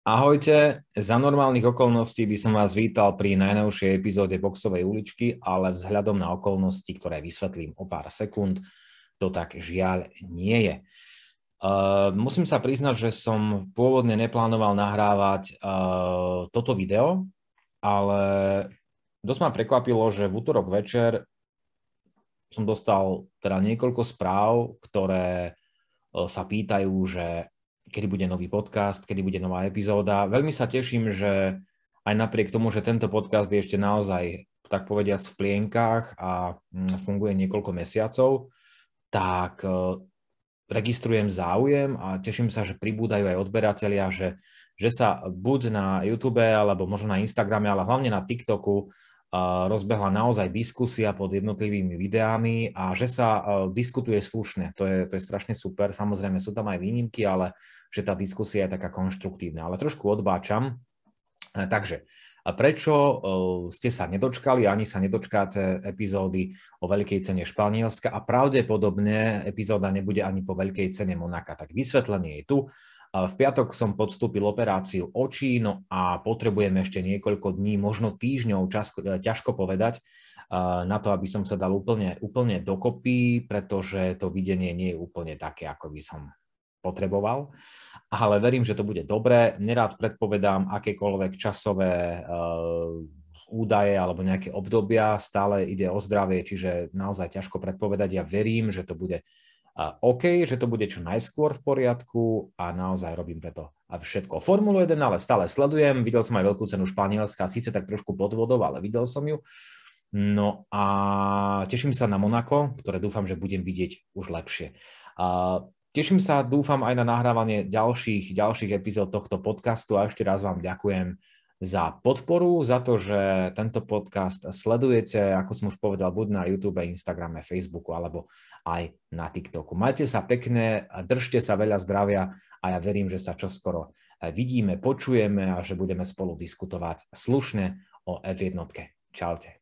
Ahojte, za normálnych okolností by som vás vítal pri najnovšej epizóde Boxovej uličky, ale vzhľadom na okolnosti, ktoré vysvetlím o pár sekúnd, to tak žiaľ nie je. Uh, musím sa priznať, že som pôvodne neplánoval nahrávať uh, toto video, ale dosť ma prekvapilo, že v útorok večer som dostal teda niekoľko správ, ktoré eh, sa pýtajú, že kedy bude nový podcast, kedy bude nová epizóda. Veľmi sa teším, že aj napriek tomu, že tento podcast je ešte naozaj, tak povediac, v plienkách a mm, funguje niekoľko mesiacov, tak e, registrujem záujem a teším sa, že pribúdajú aj odberatelia, že, že sa buď na YouTube alebo možno na Instagrame, ale hlavne na TikToku rozbehla naozaj diskusia pod jednotlivými videami a že sa e, diskutuje slušne, to je, to je strašne super. Samozrejme sú tam aj výnimky, ale že tá diskusia je taká konštruktívna. Ale trošku odbáčam, E, takže prečo e, ste sa nedočkali, ani sa nedočkáte epizódy o veľkej cene Španielska a pravdepodobne epizóda nebude ani po veľkej cene Monaka? Tak vysvetlenie je tu. E, v piatok som podstúpil operáciu očí, no a potrebujem ešte niekoľko dní, možno týždňov, časko, ťažko povedať, na to, aby som sa dal úplne, úplne dokopy, pretože to videnie nie je úplne také, ako by som potreboval, ale verím, že to bude dobré. Nerád predpovedám akékoľvek časové eh, údaje alebo nejaké obdobia, stále ide o zdravie, čiže naozaj ťažko predpovedať. Ja verím, že to bude eh, OK, že to bude čo najskôr v poriadku a naozaj robím preto všetko. Formulu 1 ale stále sledujem, videl som aj veľkú cenu Španielska, síce tak trošku podvodov, ale videl som ju. No a teším sa na Monako, ktoré dúfam, že budem vidieť už lepšie. Uh, Teším sa, dúfam aj na nahrávanie ďalších, ďalších epizód tohto podcastu a ešte raz vám ďakujem za podporu, za to, že tento podcast sledujete, ako som už povedal, buď na YouTube, Instagrame, Facebooku alebo aj na TikToku. Majte sa pekne, držte sa veľa zdravia a ja verím, že sa čoskoro vidíme, počujeme a že budeme spolu diskutovať slušne o F1. Čaute.